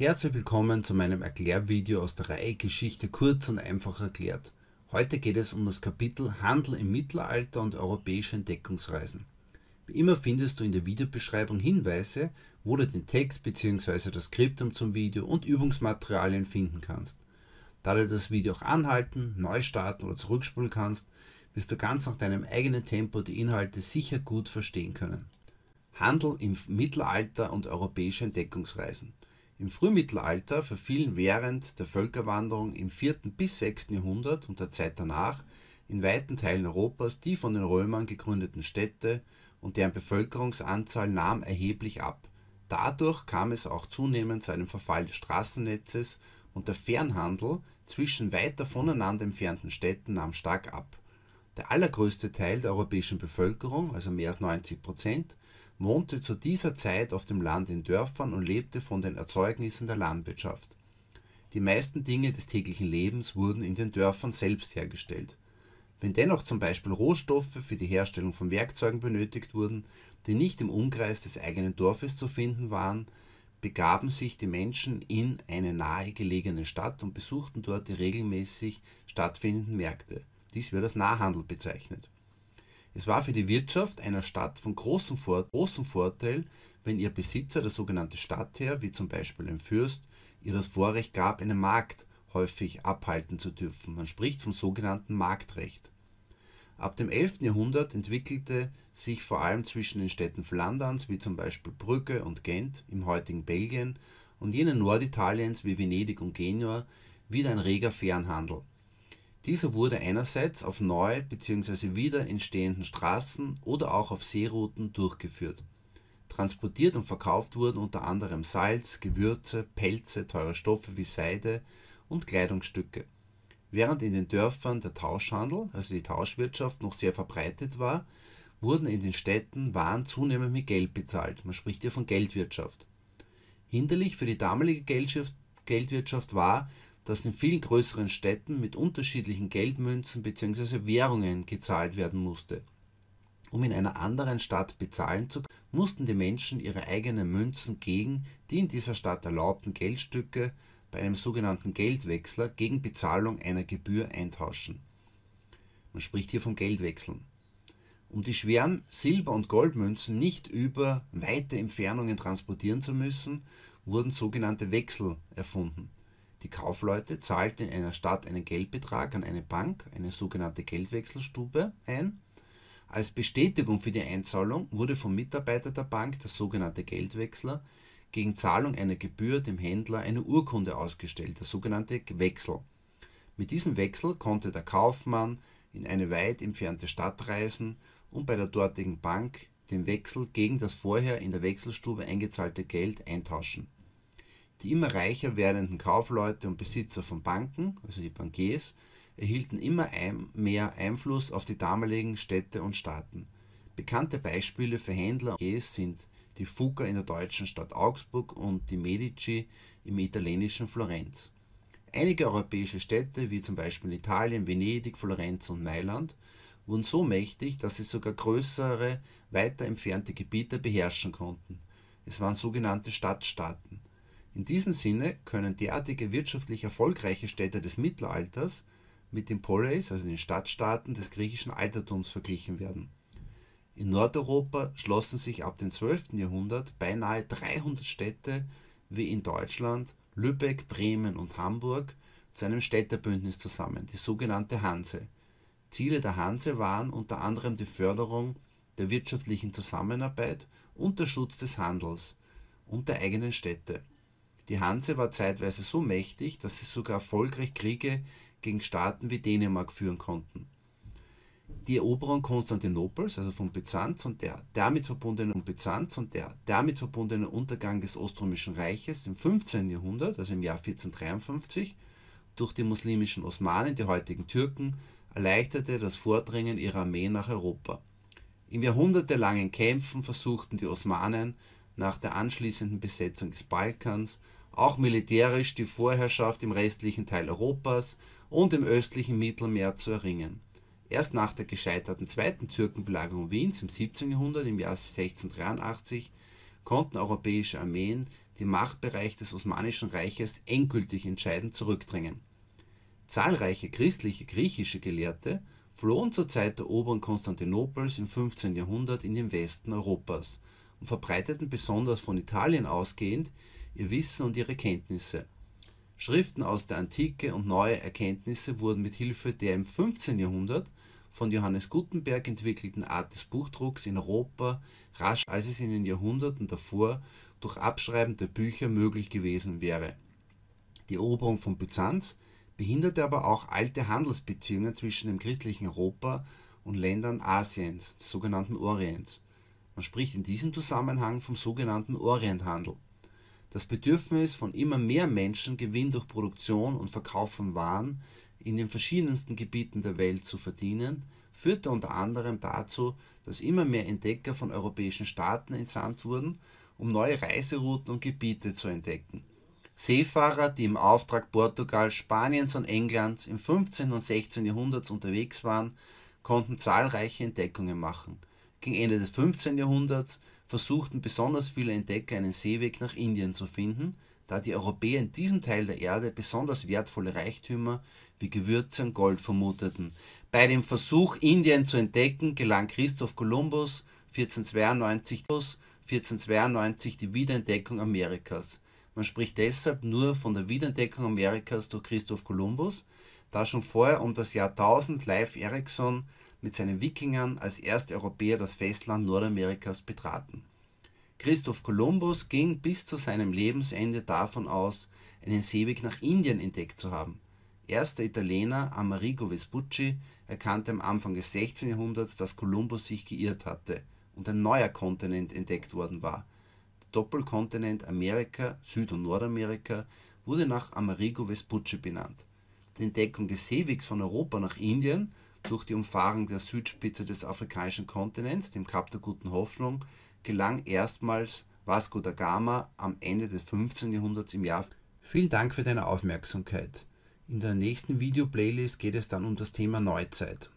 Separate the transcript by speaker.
Speaker 1: Herzlich willkommen zu meinem Erklärvideo aus der Reihe Geschichte kurz und einfach erklärt. Heute geht es um das Kapitel Handel im Mittelalter und europäische Entdeckungsreisen. Wie immer findest du in der Videobeschreibung Hinweise, wo du den Text bzw. das Skriptum zum Video und Übungsmaterialien finden kannst. Da du das Video auch anhalten, neu starten oder zurückspulen kannst, wirst du ganz nach deinem eigenen Tempo die Inhalte sicher gut verstehen können. Handel im Mittelalter und europäische Entdeckungsreisen. Im Frühmittelalter verfielen während der Völkerwanderung im 4. bis 6. Jahrhundert und der Zeit danach in weiten Teilen Europas die von den Römern gegründeten Städte und deren Bevölkerungsanzahl nahm erheblich ab. Dadurch kam es auch zunehmend zu einem Verfall des Straßennetzes und der Fernhandel zwischen weiter voneinander entfernten Städten nahm stark ab. Der allergrößte Teil der europäischen Bevölkerung, also mehr als 90 Prozent, wohnte zu dieser Zeit auf dem Land in Dörfern und lebte von den Erzeugnissen der Landwirtschaft. Die meisten Dinge des täglichen Lebens wurden in den Dörfern selbst hergestellt. Wenn dennoch zum Beispiel Rohstoffe für die Herstellung von Werkzeugen benötigt wurden, die nicht im Umkreis des eigenen Dorfes zu finden waren, begaben sich die Menschen in eine nahegelegene Stadt und besuchten dort die regelmäßig stattfindenden Märkte. Dies wird als Nahhandel bezeichnet. Es war für die Wirtschaft einer Stadt von großem, Vor großem Vorteil, wenn ihr Besitzer, der sogenannte Stadtherr, wie zum Beispiel ein Fürst, ihr das Vorrecht gab, einen Markt häufig abhalten zu dürfen. Man spricht vom sogenannten Marktrecht. Ab dem 11. Jahrhundert entwickelte sich vor allem zwischen den Städten Flanderns, wie zum Beispiel Brügge und Gent im heutigen Belgien, und jenen Norditaliens wie Venedig und Genua wieder ein reger Fernhandel. Dieser wurde einerseits auf neu bzw. wieder entstehenden Straßen oder auch auf Seerouten durchgeführt. Transportiert und verkauft wurden unter anderem Salz, Gewürze, Pelze, teure Stoffe wie Seide und Kleidungsstücke. Während in den Dörfern der Tauschhandel, also die Tauschwirtschaft, noch sehr verbreitet war, wurden in den Städten Waren zunehmend mit Geld bezahlt. Man spricht hier von Geldwirtschaft. Hinderlich für die damalige Geldwirtschaft war, dass in viel größeren Städten mit unterschiedlichen Geldmünzen bzw. Währungen gezahlt werden musste. Um in einer anderen Stadt bezahlen zu können, mussten die Menschen ihre eigenen Münzen gegen die in dieser Stadt erlaubten Geldstücke bei einem sogenannten Geldwechsler gegen Bezahlung einer Gebühr eintauschen. Man spricht hier vom Geldwechseln. Um die schweren Silber- und Goldmünzen nicht über weite Entfernungen transportieren zu müssen, wurden sogenannte Wechsel erfunden. Die Kaufleute zahlten in einer Stadt einen Geldbetrag an eine Bank, eine sogenannte Geldwechselstube, ein. Als Bestätigung für die Einzahlung wurde vom Mitarbeiter der Bank, der sogenannte Geldwechsler, gegen Zahlung einer Gebühr dem Händler eine Urkunde ausgestellt, der sogenannte Wechsel. Mit diesem Wechsel konnte der Kaufmann in eine weit entfernte Stadt reisen und bei der dortigen Bank den Wechsel gegen das vorher in der Wechselstube eingezahlte Geld eintauschen. Die immer reicher werdenden Kaufleute und Besitzer von Banken, also die Bankiers, erhielten immer ein, mehr Einfluss auf die damaligen Städte und Staaten. Bekannte Beispiele für Händler und Bankiers sind die Fuca in der deutschen Stadt Augsburg und die Medici im italienischen Florenz. Einige europäische Städte, wie zum Beispiel Italien, Venedig, Florenz und Mailand, wurden so mächtig, dass sie sogar größere, weiter entfernte Gebiete beherrschen konnten. Es waren sogenannte Stadtstaaten. In diesem Sinne können derartige wirtschaftlich erfolgreiche Städte des Mittelalters mit den Poleis, also den Stadtstaaten des griechischen Altertums, verglichen werden. In Nordeuropa schlossen sich ab dem 12. Jahrhundert beinahe 300 Städte wie in Deutschland, Lübeck, Bremen und Hamburg zu einem Städtebündnis zusammen, die sogenannte Hanse. Ziele der Hanse waren unter anderem die Förderung der wirtschaftlichen Zusammenarbeit und der Schutz des Handels und der eigenen Städte. Die Hanse war zeitweise so mächtig, dass sie sogar erfolgreich Kriege gegen Staaten wie Dänemark führen konnten. Die Eroberung Konstantinopels, also von Byzanz und der damit verbundenen Byzanz und der damit verbundene Untergang des Oströmischen Reiches im 15. Jahrhundert, also im Jahr 1453, durch die muslimischen Osmanen, die heutigen Türken, erleichterte das Vordringen ihrer Armee nach Europa. Im jahrhundertelangen Kämpfen versuchten die Osmanen nach der anschließenden Besetzung des Balkans auch militärisch die Vorherrschaft im restlichen Teil Europas und im östlichen Mittelmeer zu erringen. Erst nach der gescheiterten zweiten Türkenbelagerung Wiens im 17. Jahrhundert im Jahr 1683 konnten europäische Armeen den Machtbereich des Osmanischen Reiches endgültig entscheidend zurückdrängen. Zahlreiche christliche griechische Gelehrte flohen zur Zeit der Oberen Konstantinopels im 15. Jahrhundert in den Westen Europas und verbreiteten besonders von Italien ausgehend ihr Wissen und ihre Kenntnisse. Schriften aus der Antike und neue Erkenntnisse wurden mit Hilfe der im 15. Jahrhundert von Johannes Gutenberg entwickelten Art des Buchdrucks in Europa rasch als es in den Jahrhunderten davor durch Abschreiben der Bücher möglich gewesen wäre. Die Eroberung von Byzanz behinderte aber auch alte Handelsbeziehungen zwischen dem christlichen Europa und Ländern Asiens, sogenannten Orients. Man spricht in diesem Zusammenhang vom sogenannten Orienthandel. Das Bedürfnis von immer mehr Menschen, Gewinn durch Produktion und Verkauf von Waren in den verschiedensten Gebieten der Welt zu verdienen, führte unter anderem dazu, dass immer mehr Entdecker von europäischen Staaten entsandt wurden, um neue Reiserouten und Gebiete zu entdecken. Seefahrer, die im Auftrag Portugals, Spaniens und Englands im 15. und 16. Jahrhunderts unterwegs waren, konnten zahlreiche Entdeckungen machen. Gegen Ende des 15. Jahrhunderts versuchten besonders viele Entdecker einen Seeweg nach Indien zu finden, da die Europäer in diesem Teil der Erde besonders wertvolle Reichtümer wie Gewürze und Gold vermuteten. Bei dem Versuch, Indien zu entdecken, gelang Christoph Kolumbus 1492, 1492 die Wiederentdeckung Amerikas. Man spricht deshalb nur von der Wiederentdeckung Amerikas durch Christoph Kolumbus, da schon vorher um das Jahr 1000 Leif Erikson mit seinen Wikingern als erste Europäer das Festland Nordamerikas betraten. Christoph Kolumbus ging bis zu seinem Lebensende davon aus, einen Seeweg nach Indien entdeckt zu haben. Erster Italiener Amerigo Vespucci erkannte am Anfang des 16. Jahrhunderts, dass Kolumbus sich geirrt hatte und ein neuer Kontinent entdeckt worden war. Der Doppelkontinent Amerika, Süd- und Nordamerika wurde nach Amerigo Vespucci benannt. Die Entdeckung des Seewegs von Europa nach Indien durch die Umfahrung der Südspitze des afrikanischen Kontinents, dem Kap der Guten Hoffnung, gelang erstmals Vasco da Gama am Ende des 15. Jahrhunderts im Jahr. Vielen Dank für deine Aufmerksamkeit. In der nächsten Videoplaylist geht es dann um das Thema Neuzeit.